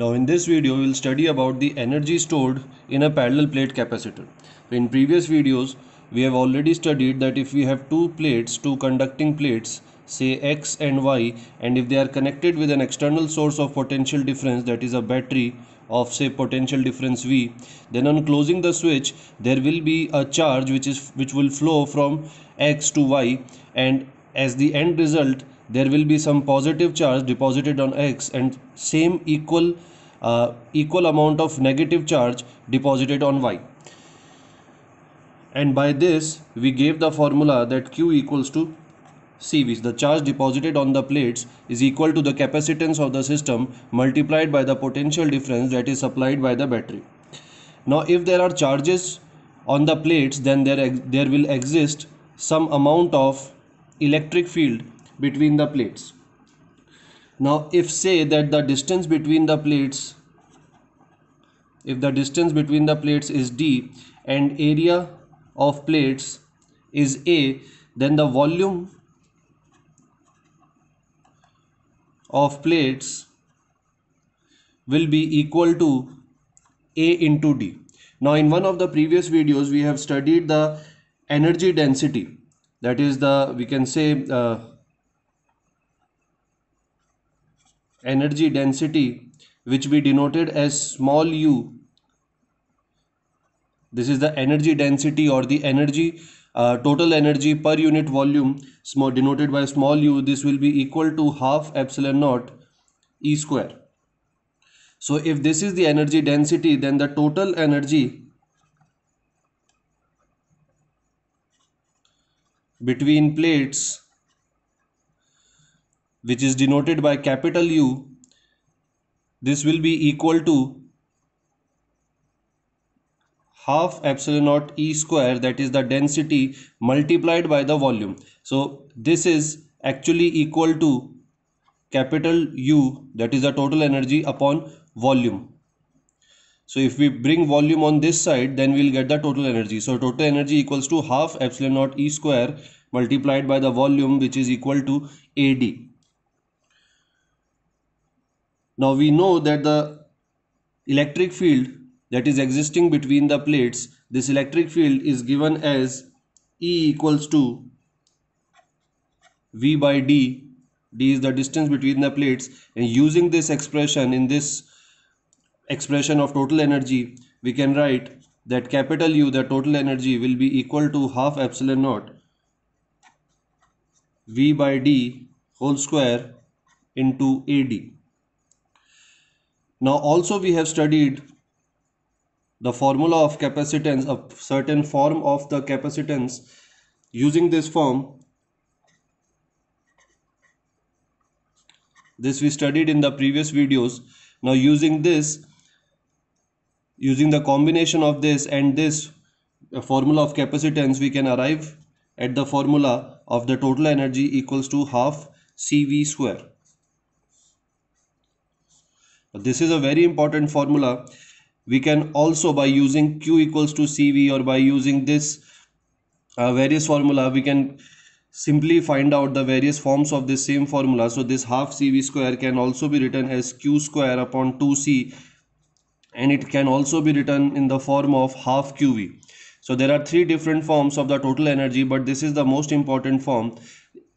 Now in this video we will study about the energy stored in a parallel plate capacitor. In previous videos we have already studied that if we have two plates, two conducting plates say x and y and if they are connected with an external source of potential difference that is a battery of say potential difference v then on closing the switch there will be a charge which is which will flow from x to y and as the end result there will be some positive charge deposited on x and same equal uh, equal amount of negative charge deposited on y and by this we gave the formula that q equals to CV the charge deposited on the plates is equal to the capacitance of the system multiplied by the potential difference that is supplied by the battery now if there are charges on the plates then there there will exist some amount of electric field between the plates. Now if say that the distance between the plates if the distance between the plates is d and area of plates is a then the volume of plates will be equal to a into d. Now in one of the previous videos we have studied the energy density that is the we can say uh, energy density which we denoted as small u this is the energy density or the energy uh, total energy per unit volume small denoted by small u this will be equal to half epsilon naught e square so if this is the energy density then the total energy between plates which is denoted by capital U, this will be equal to half epsilon naught E square that is the density multiplied by the volume. So this is actually equal to capital U that is the total energy upon volume. So if we bring volume on this side then we'll get the total energy. So total energy equals to half epsilon naught E square multiplied by the volume which is equal to AD. Now we know that the electric field that is existing between the plates, this electric field is given as E equals to V by D. D is the distance between the plates and using this expression in this expression of total energy, we can write that capital U, the total energy will be equal to half epsilon naught V by D whole square into AD. Now also we have studied the formula of capacitance, a certain form of the capacitance. Using this form, this we studied in the previous videos. Now using this, using the combination of this and this formula of capacitance, we can arrive at the formula of the total energy equals to half CV square. This is a very important formula. We can also by using Q equals to CV or by using this uh, various formula, we can simply find out the various forms of this same formula. So this half CV square can also be written as Q square upon 2C and it can also be written in the form of half QV. So there are three different forms of the total energy but this is the most important form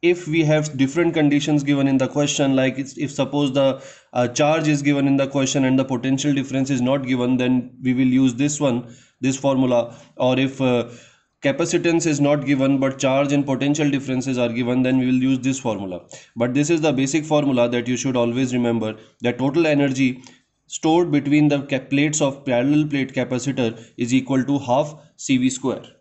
if we have different conditions given in the question like if suppose the uh, charge is given in the question and the potential difference is not given then we will use this one this formula or if uh, capacitance is not given but charge and potential differences are given then we will use this formula but this is the basic formula that you should always remember the total energy stored between the plates of parallel plate capacitor is equal to half cv square